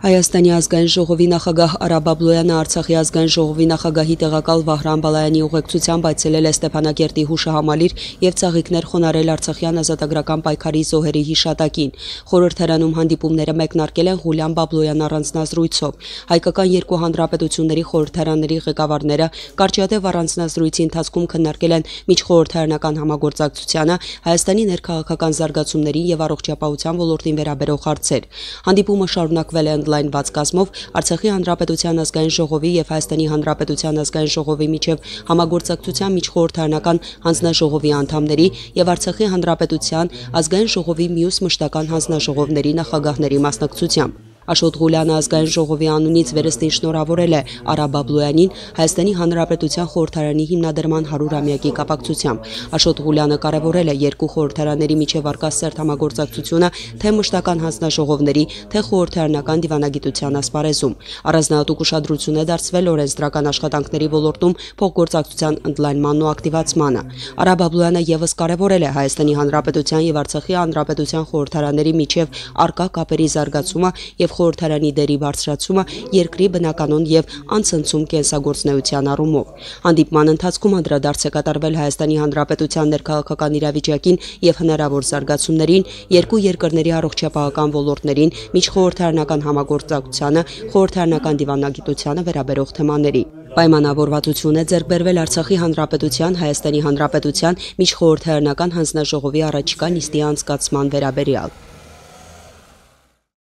Հայաստանի ազգային ժողովի նախագահ Արաբաբլոյանը Արցախի ազգային ժողովի նախագահի տեղակալ Վահրամ Բալայանի ուղեկցությամբ այցելել է Ստեփանակերտի հուշահամալիր եւ ցաղիկներ խոնարել Արցախյան ազատագրական պայքարի զոհերի հիշատակին։ Խորհրդարանում հանդիպումները մեկնարկել են Ղուլյան Բաբլոյան առանձնազրույցով։ Հայկական երկու հանրապետությունների խորհրդարանների ղեկավարները կարճատև առանձնազրույցի ընթացքում քննարկել են միջխորհրդարանական համագործակցությանը, Հայաստանի ներքաղաքական զարգացումների եւ առողջապահության ոլորտին վերաբերող հարցեր։ Հանդիպումը շարունակվել է օնլայն բացկազմով Արցախի Հանրապետության ազգային ժողովի եւ Հայաստանի Հանրապետության ազգային ժողովի միջև համագործակցության միջխորհրդարանական հանձնաժողովի անդամների եւ Արցախի Հանրապետության ազգային ժողովի մյուս մշտական հանձնաժողովների նախագահների մասնակցությամբ Աշոտ Ղուլյանը ազգային ժողովի անունից վերստին շնորհավորել է Արա Բաբլոյանին Հայաստանի Հանրապետության խորհրդարանի հիմնադրման 100-ամյակի կապակցությամբ։ Աշոտ Ղուլյանը կարևորել է երկու խորհրդարանների միջև արկա սերտ համագործակցությունը թե մշտական հանձնաժողովների, թե խորհրդարանական դիվանագիտության ասպարեզում։ Առանձնահատուկ ուշադրություն է դարձվել օրենսդրական աշխատանքների ոլորտում փոխգործակցության ընդլայնմանն ու ակտիվացմանը։ Արա Բաբլոյանը եւս կարևորել է Հայաստանի Հանրապետության եւ Արցախի Հանրապետության խորհրդարանների միջև արկա կապերի զարգացումը եւ խորհրդարանի դերի բարձրացումը երկրի բնականոն եւ անցնցում կենսագործնեության առումով։ Հանդիպման ընթացքում անդրադարձ է կատարվել Հայաստանի Հանրապետության ներքաղաքական իրավիճակին եւ հնարավոր զարգացումներին, երկու երկրների առողջապահական ոլորտներին, միջխորհրդարանական համագործակցությանը, խորհրդարանական դիվանագիտությանը վերաբերող թեմաների։ Պայմանավորվածություն է ձեռք բերվել Արցախի Հանրապետության, Հայաստանի Հանրապետության միջխորհրդարանական հանձնաժողովի առաջիկա նիստի անցկացման վերաբերյալ։